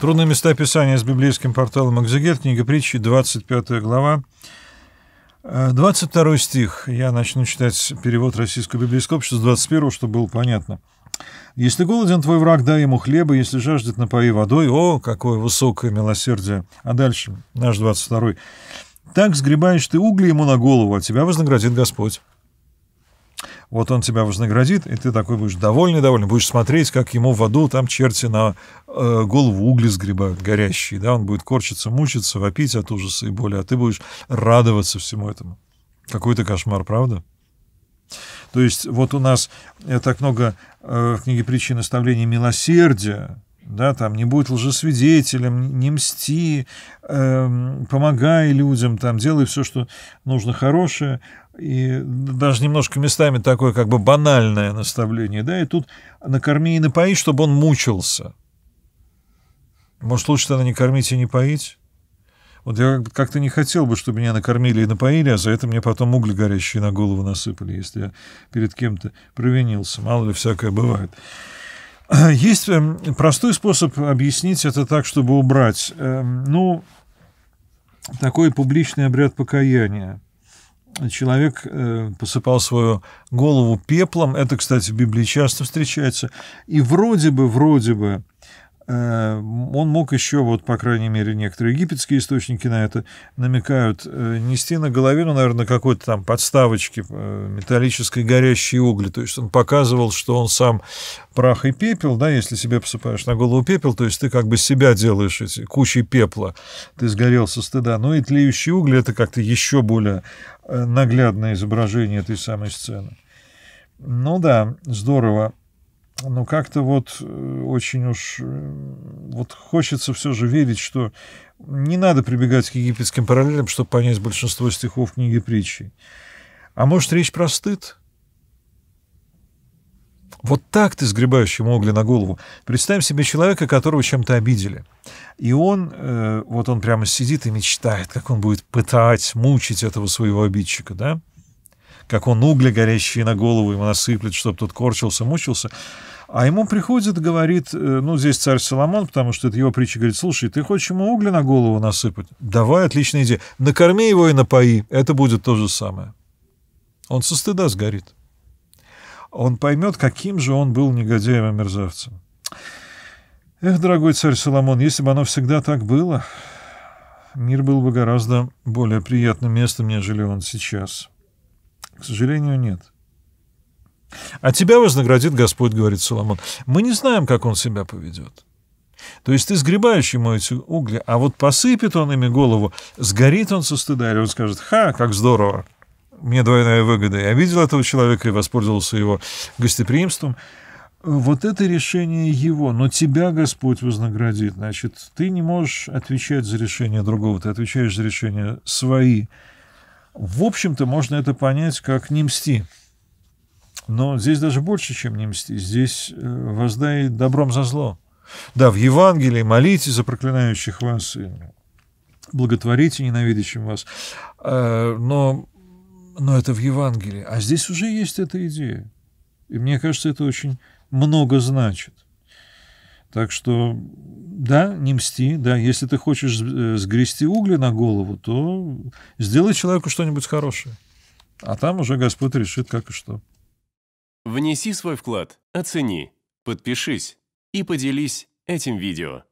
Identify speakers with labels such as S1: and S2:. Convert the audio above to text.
S1: Трудные места Писания с библейским порталом «Экзегер», книга притчи, 25 глава, 22 э, стих. Я начну читать перевод Российского библейского общества с 21, чтобы было понятно. «Если голоден твой враг, дай ему хлеба, если жаждет, напои водой». О, какое высокое милосердие! А дальше наш 22 «Так сгребаешь ты угли ему на голову, а тебя вознаградит Господь». Вот он тебя вознаградит, и ты такой будешь довольный, довольный, будешь смотреть, как ему в аду там черти на Э, голову угли сгребают горящие, да, он будет корчиться, мучиться, вопить от ужаса и боли, а ты будешь радоваться всему этому. Какой-то кошмар, правда? То есть вот у нас э, так много э, в книге причин оставления милосердия, да, там не будь лжесвидетелем, не мсти, э, помогай людям, там делай все, что нужно хорошее, и даже немножко местами такое как бы банальное наставление, да, и тут накорми и напои, чтобы он мучился, может, лучше тогда не кормить и не поить? Вот я как-то не хотел бы, чтобы меня накормили и напоили, а за это мне потом угли горящие на голову насыпали, если я перед кем-то провинился. Мало ли, всякое бывает. Есть эм, простой способ объяснить это так, чтобы убрать. Эм, ну, такой публичный обряд покаяния. Человек э, посыпал свою голову пеплом, это, кстати, в Библии часто встречается, и вроде бы, вроде бы Э, он мог еще, вот, по крайней мере, некоторые египетские источники на это намекают, э, нести на голове, ну, наверное, какой-то там подставочки э, металлической горящей угли. То есть он показывал, что он сам прах и пепел, да, если себе посыпаешь на голову пепел, то есть ты как бы себя делаешь эти, кучей пепла, ты сгорел со стыда. Ну и тлеющие угли – это как-то еще более наглядное изображение этой самой сцены. Ну да, здорово но ну, как-то вот э, очень уж э, вот хочется все же верить, что не надо прибегать к египетским параллелям, чтобы понять большинство стихов книги притчей. А может, речь про стыд? Вот так ты сгребаешь ему угли на голову. Представим себе человека, которого чем-то обидели. И он, э, вот он прямо сидит и мечтает, как он будет пытать, мучить этого своего обидчика, да? как он угли горящие на голову ему насыплет, чтобы тот корчился, мучился. А ему приходит, говорит, э, ну, здесь царь Соломон, потому что это его притча, говорит, слушай, ты хочешь ему угли на голову насыпать? Давай, отличная идея. Накорми его и напои, это будет то же самое. Он со стыда сгорит. Он поймет, каким же он был негодяем и мерзавцем. Эх, дорогой царь Соломон, если бы оно всегда так было, мир был бы гораздо более приятным местом, нежели он сейчас. К сожалению, нет. «А тебя вознаградит Господь», — говорит Соломон. «Мы не знаем, как он себя поведет». То есть ты сгребаешь ему эти угли, а вот посыпет он ими голову, сгорит он со стыда, или он скажет «Ха, как здорово! Мне двойная выгода. Я видел этого человека и воспользовался его гостеприимством». Вот это решение его, но тебя Господь вознаградит. Значит, ты не можешь отвечать за решение другого, ты отвечаешь за решение свои. В общем-то, можно это понять как «не мсти». Но здесь даже больше, чем «не мсти». Здесь э, «воздай добром за зло». Да, в Евангелии молите за проклинающих вас, и благотворите ненавидящим вас. Э, но, но это в Евангелии. А здесь уже есть эта идея. И мне кажется, это очень много значит. Так что, да, не мсти, да, если ты хочешь э, сгрести угли на голову, то сделай человеку что-нибудь хорошее. А там уже Господь решит, как и что. Внеси свой вклад, оцени, подпишись и поделись этим видео.